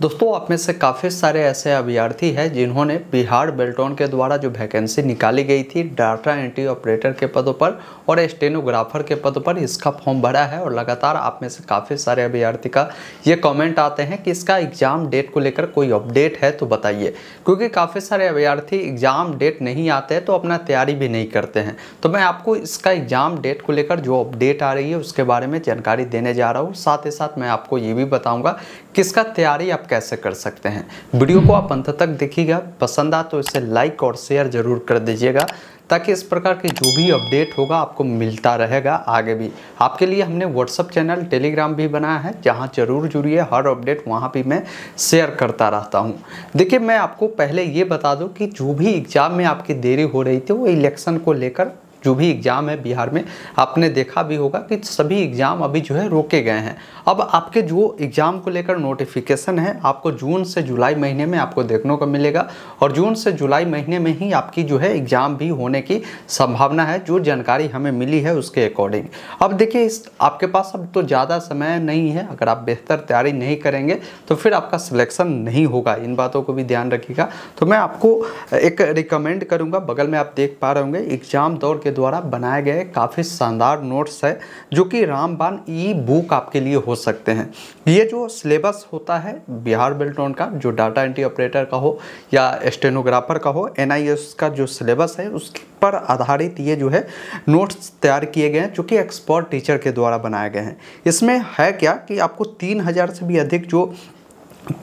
दोस्तों आप में से काफ़ी सारे ऐसे अभ्यर्थी हैं जिन्होंने बिहार बेल्टोन के द्वारा जो वैकेंसी निकाली गई थी डाटा एंट्री ऑपरेटर के पदों पर और स्टेनोग्राफर के पदों पर इसका फॉर्म भरा है और लगातार आप में से काफ़ी सारे अभ्यर्थी का ये कमेंट आते हैं कि इसका एग्ज़ाम डेट को लेकर कोई अपडेट है तो बताइए क्योंकि काफ़ी सारे अभ्यर्थी एग्ज़ाम डेट नहीं आते हैं तो अपना तैयारी भी नहीं करते हैं तो मैं आपको इसका एग्ज़ाम डेट को लेकर जो अपडेट आ रही है उसके बारे में जानकारी देने जा रहा हूँ साथ ही साथ मैं आपको ये भी बताऊँगा किसका तैयारी कैसे कर सकते हैं वीडियो को आप अंत तक देखिएगा पसंद आ तो इसे लाइक और शेयर ज़रूर कर दीजिएगा ताकि इस प्रकार के जो भी अपडेट होगा आपको मिलता रहेगा आगे भी आपके लिए हमने व्हाट्सअप चैनल टेलीग्राम भी बनाया है जहाँ जरूर जुड़िए हर अपडेट वहाँ भी मैं शेयर करता रहता हूँ देखिए मैं आपको पहले ये बता दूँ कि जो भी एग्ज़ाम में आपकी देरी हो रही थी वो इलेक्शन को लेकर जो भी एग्ज़ाम है बिहार में आपने देखा भी होगा कि सभी एग्ज़ाम अभी जो है रोके गए हैं अब आपके जो एग्ज़ाम को लेकर नोटिफिकेशन है आपको जून से जुलाई महीने में आपको देखने को मिलेगा और जून से जुलाई महीने में ही आपकी जो है एग्ज़ाम भी होने की संभावना है जो जानकारी हमें मिली है उसके अकॉर्डिंग अब देखिए इस आपके पास अब तो ज़्यादा समय नहीं है अगर आप बेहतर तैयारी नहीं करेंगे तो फिर आपका सिलेक्शन नहीं होगा इन बातों को भी ध्यान रखिएगा तो मैं आपको एक रिकमेंड करूँगा बगल में आप देख पा रहे होंगे एग्ज़ाम दौर के के द्वारा बनाए गए काफ़ी शानदार नोट्स है जो कि रामबान ई बुक आपके लिए हो सकते हैं ये जो सिलेबस होता है बिहार बेल्टोन का जो डाटा एंट्री ऑपरेटर का हो या स्टेनोग्राफर का हो एन का जो सिलेबस है उस पर आधारित ये जो है नोट्स तैयार किए गए हैं जो कि एक्सपर्ट टीचर के द्वारा बनाए गए हैं इसमें है क्या कि आपको तीन हज़ार से भी अधिक जो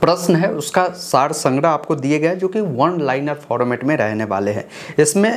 प्रश्न है उसका सार संग्रह आपको दिए गए जो कि वन लाइनर फॉर्मेट में रहने वाले हैं इसमें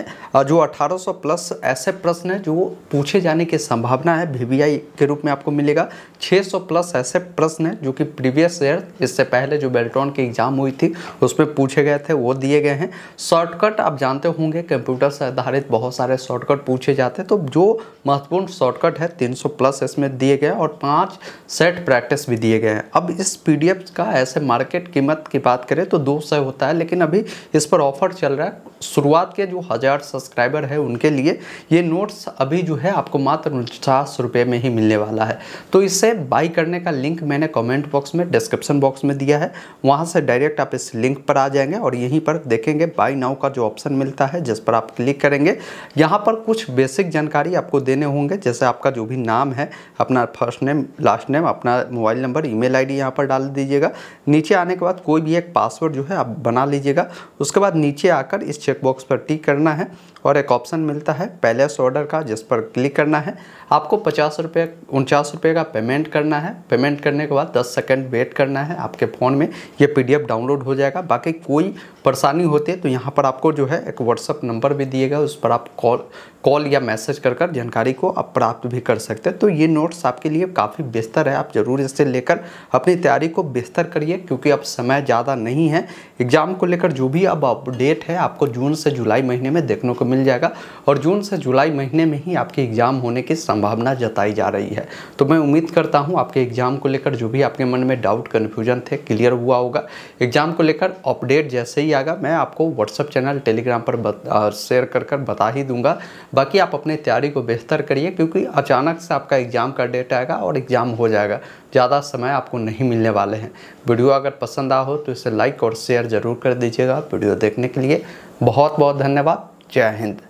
जो 1800 प्लस ऐसे प्रश्न हैं जो पूछे जाने की संभावना है वी के रूप में आपको मिलेगा 600 प्लस ऐसे प्रश्न हैं जो कि प्रीवियस ईयर इससे पहले जो बेल्ट्रॉन की एग्ज़ाम हुई थी उसमें पूछे गए थे वो दिए गए हैं शॉर्टकट आप जानते होंगे कंप्यूटर से आधारित बहुत सारे शॉर्टकट पूछे जाते हैं तो जो महत्वपूर्ण शॉर्टकट है तीन प्लस इसमें दिए गए और पाँच सेट प्रैक्टिस भी दिए गए हैं अब इस पी का ऐसे से मार्केट कीमत की बात करें तो दो सौ होता है लेकिन अभी इस पर ऑफर चल रहा है शुरुआत के जो हज़ार सब्सक्राइबर है उनके लिए ये नोट्स अभी जो है आपको मात्र उनचास रुपये में ही मिलने वाला है तो इसे बाई करने का लिंक मैंने कमेंट बॉक्स में डिस्क्रिप्शन बॉक्स में दिया है वहाँ से डायरेक्ट आप इस लिंक पर आ जाएंगे और यहीं पर देखेंगे बाई नाउ का जो ऑप्शन मिलता है जिस पर आप क्लिक करेंगे यहाँ पर कुछ बेसिक जानकारी आपको देने होंगे जैसे आपका जो भी नाम है अपना फर्स्ट नेम लास्ट नेम अपना मोबाइल नंबर ईमेल आईडी यहाँ पर डाल दीजिएगा नीचे आने के बाद कोई भी एक पासवर्ड जो है आप बना लीजिएगा उसके बाद नीचे आकर इस चेकबॉक्स पर टिक करना है और एक ऑप्शन मिलता है पैलेस ऑर्डर का जिस पर क्लिक करना है आपको पचास रुपये उनचास रुपये का पेमेंट करना है पेमेंट करने के बाद दस सेकेंड वेट करना है आपके फ़ोन में ये पी डाउनलोड हो जाएगा बाकी कोई परेशानी होती है तो यहाँ पर आपको जो है एक व्हाट्सअप नंबर भी दिएगा उस पर आप कॉल कॉल या मैसेज कर कर जानकारी को आप प्राप्त भी कर सकते हैं तो ये नोट्स आपके लिए काफ़ी बेहतर है आप ज़रूर इससे लेकर अपनी तैयारी को बेहतर करिए क्योंकि अब समय ज़्यादा नहीं है एग्ज़ाम को लेकर जो भी अब अपडेट है आपको जून से जुलाई महीने में देखने को मिल जाएगा और जून से जुलाई महीने में ही आपके एग्ज़ाम होने की संभावना जताई जा रही है तो मैं उम्मीद करता हूँ आपके एग्ज़ाम को लेकर जो भी आपके मन में डाउट कन्फ्यूजन थे क्लियर हुआ होगा एग्ज़ाम को लेकर अपडेट जैसे ही आएगा मैं आपको व्हाट्सअप चैनल टेलीग्राम पर शेयर कर कर बता ही दूंगा बाकी आप अपने तैयारी को बेहतर करिए क्योंकि अचानक से आपका एग्ज़ाम का डेट आएगा और एग्ज़ाम हो जाएगा ज़्यादा समय आपको नहीं मिलने वाले हैं वीडियो वीडियो अगर पसंद आ हो तो इसे लाइक और शेयर ज़रूर कर दीजिएगा वीडियो देखने के लिए बहुत बहुत धन्यवाद जय हिंद